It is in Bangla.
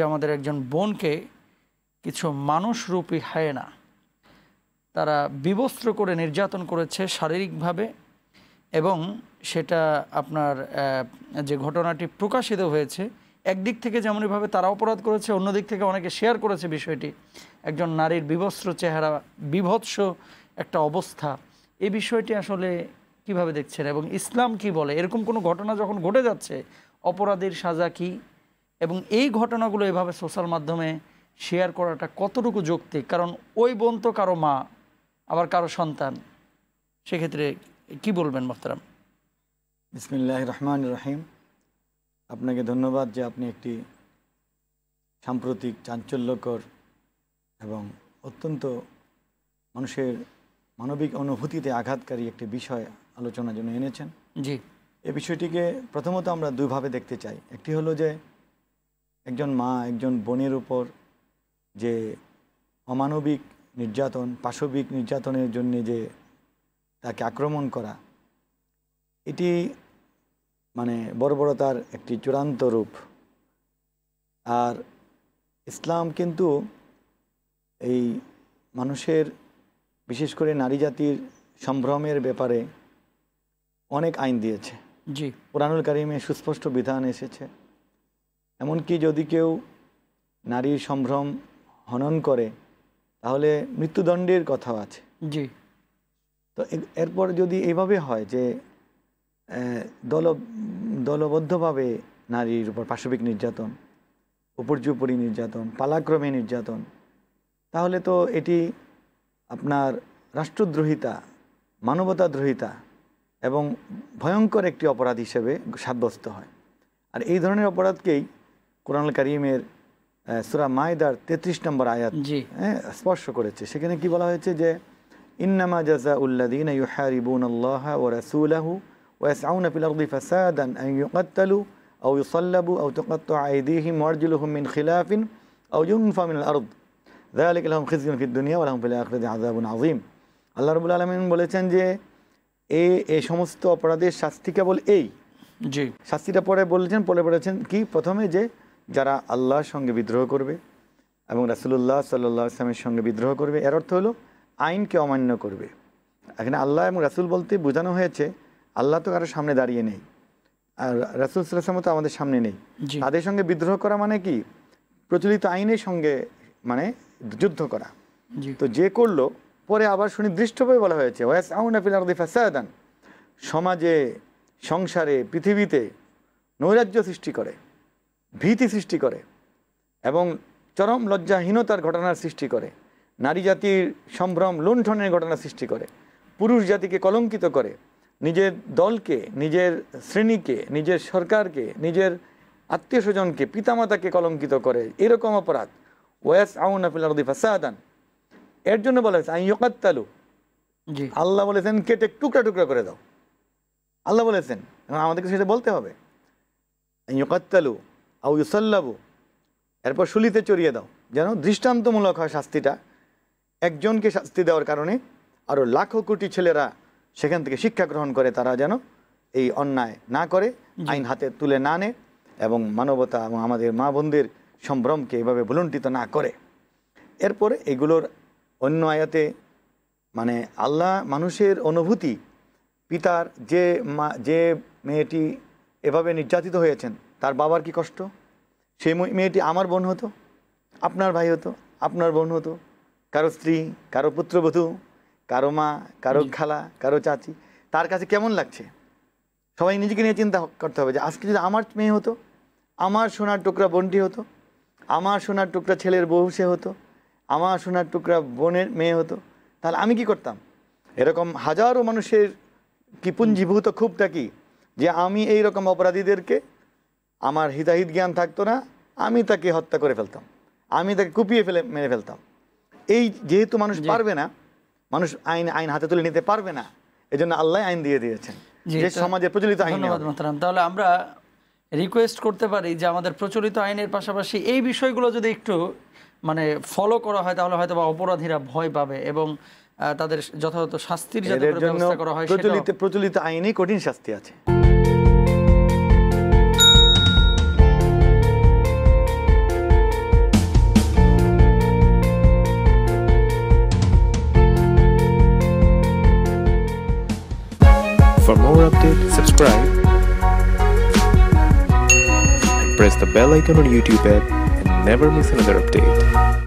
যে আমাদের একজন বোনকে কিছু মানুষরূপী না তারা বিবস্ত্র করে নির্যাতন করেছে শারীরিকভাবে এবং সেটা আপনার যে ঘটনাটি প্রকাশিত হয়েছে একদিক থেকে যেমনইভাবে তারা অপরাধ করেছে অন্যদিক থেকে অনেকে শেয়ার করেছে বিষয়টি একজন নারীর বিবস্ত্র চেহারা বিভৎস একটা অবস্থা এই বিষয়টি আসলে কিভাবে দেখছেন এবং ইসলাম কি বলে এরকম কোনো ঘটনা যখন ঘটে যাচ্ছে অপরাধীর সাজা কি এবং এই ঘটনাগুলো এভাবে সোশ্যাল মাধ্যমে শেয়ার করাটা কতটুকু যৌক্তিক কারণ ওই বোন তো কারো মা আবার কারো সন্তান সেক্ষেত্রে কি বলবেন মোহতারাম বিসমিল্লাহ রহমান রাহিম আপনাকে ধন্যবাদ যে আপনি একটি সাম্প্রতিক চাঞ্চল্যকর এবং অত্যন্ত মানুষের মানবিক অনুভূতিতে আঘাতকারী একটি বিষয় আলোচনার জন্য এনেছেন জি এ বিষয়টিকে প্রথমত আমরা দুইভাবে দেখতে চাই একটি হলো যে একজন মা একজন বোনের উপর যে অমানবিক নির্যাতন পাশবিক নির্যাতনের জন্য যে তাকে আক্রমণ করা এটি মানে বর্বরতার একটি চূড়ান্ত রূপ আর ইসলাম কিন্তু এই মানুষের বিশেষ করে নারী জাতির সম্ভ্রমের ব্যাপারে অনেক আইন দিয়েছে জি পুরানুল কারিমে সুস্পষ্ট বিধান এসেছে এমনকি যদি কেউ নারীর সম্ভ্রম হনন করে তাহলে মৃত্যুদণ্ডের কথাও আছে জি তো এরপর যদি এইভাবে হয় যে দল দলবদ্ধভাবে নারীর উপর পাশবিক নির্যাতন উপর্যুপরি নির্যাতন পালাক্রমে নির্যাতন তাহলে তো এটি আপনার রাষ্ট্রদ্রোহিতা মানবতাদ্রোহিতা এবং ভয়ঙ্কর একটি অপরাধ হিসেবে সাব্যস্ত হয় আর এই ধরনের অপরাধকেই কোরআন করিমের সুরা মায়দার তেত্রিশ নম্বর আয়াত হ্যাঁ স্পর্শ করেছে সেখানে কি বলা হয়েছে যে ইন্নামা জাজা উল্লাদিন ইউহারিবুন আল্লাহ ও রাসুলাহু ওয়াসাউন ফিলার্দি ফাসাদান ইউকাত্তালু আউ ইউসাল্লাবু আউ তুকাত্তু আইদিহিম ওয়ারজুলুহুম মিন খিলাফিন আউ ইউনফা মিন আরদ ذلك لهم خزي في الدنيا ولهم في الآخرة عذاب عظيم আল্লাহ রবুল আলমিন বলেছেন যে এ এই সমস্ত অপরাধের শাস্তি কেবল এই জি শাস্তিটা পরে বলেছেন পরে বলেছেন কি প্রথমে যে যারা আল্লাহর সঙ্গে বিদ্রোহ করবে এবং রাসুলুল্লাহ সাল্লাহ ইসলামের সঙ্গে বিদ্রোহ করবে এর অর্থ হলো আইনকে অমান্য করবে এখানে আল্লাহ এবং রাসুল বলতে বোঝানো হয়েছে আল্লাহ তো কারো সামনে দাঁড়িয়ে নেই আর রাসুল সাল্লাহামও তো আমাদের সামনে নেই তাদের সঙ্গে বিদ্রোহ করা মানে কি প্রচলিত আইনের সঙ্গে মানে যুদ্ধ করা তো যে করলো পরে আবার সুনির্দিষ্টভাবে বলা হয়েছে ওয়াস আউনাফিল আরদি সমাজে সংসারে পৃথিবীতে নৈরাজ্য সৃষ্টি করে ভীতি সৃষ্টি করে এবং চরম লজ্জাহীনতার ঘটনার সৃষ্টি করে নারী জাতির সম্ভ্রম লুণ্ঠনের ঘটনা সৃষ্টি করে পুরুষ জাতিকে কলঙ্কিত করে নিজের দলকে নিজের শ্রেণীকে নিজের সরকারকে নিজের আত্মীয় স্বজনকে পিতামাতাকে কলঙ্কিত করে এরকম অপরাধ ওয়াস আউন আফিলারদি ফাসাদান এর জন্য বলা হয়েছে আই জি আল্লাহ বলেছেন কেটে টুকরা টুকরা করে দাও আল্লাহ বলেছেন আমাদেরকে সেটা বলতে হবে ইয়কাত্তালু আউ এরপর শুলিতে চড়িয়ে দাও যেন দৃষ্টান্তমূলক হয় শাস্তিটা একজনকে শাস্তি দেওয়ার কারণে আরও লাখো কোটি ছেলেরা সেখান থেকে শিক্ষা গ্রহণ করে তারা যেন এই অন্যায় না করে আইন হাতে তুলে না নে এবং মানবতা এবং আমাদের মা বোনদের সম্ভ্রমকে এভাবে ভুলণ্ঠিত না করে এরপর এগুলোর অন্য আয়াতে মানে আল্লাহ মানুষের অনুভূতি পিতার যে মা যে মেয়েটি এভাবে নির্যাতিত হয়েছেন তার বাবার কি কষ্ট সেই মেয়েটি আমার বোন হতো আপনার ভাই হতো আপনার বোন হতো কারো স্ত্রী কারো পুত্রবধূ কারো মা কারো খালা কারো চাচি তার কাছে কেমন লাগছে সবাই নিজেকে নিয়ে চিন্তা করতে হবে যে আজকে যদি আমার মেয়ে হতো আমার সোনার টুকরা বোনটি হতো আমার সোনার টুকরা ছেলের বউ সে হতো আমার সোনার টুকরা বোনের মেয়ে হতো তাহলে আমি কি করতাম এরকম হাজারো মানুষের কি পুঞ্জীভূত ক্ষোভটা কি যে আমি এই রকম অপরাধীদেরকে আমার হিতাহিত জ্ঞান থাকতো না আমি তাকে হত্যা করে ফেলতাম আমি তাকে কুপিয়ে ফেলে মেরে ফেলতাম এই যেহেতু মানুষ পারবে না মানুষ আইন আইন হাতে তুলে নিতে পারবে না এজন্য আল্লাহ আইন দিয়ে দিয়েছেন যে সমাজে প্রচলিত আইন তাহলে আমরা রিকোয়েস্ট করতে পারি যে আমাদের প্রচলিত আইনের পাশাপাশি এই বিষয়গুলো যদি একটু মানে ফলো করা হয় তাহলে হয়তো বা অপরাধীরা ভয় পাবে এবং তাদের যথাযথ শাস্তির যাতে ব্যবস্থা করা হয় প্রচলিত আইনে কঠিন শাস্তি আছে more updates, subscribe and press the bell icon on YouTube app and never miss another update.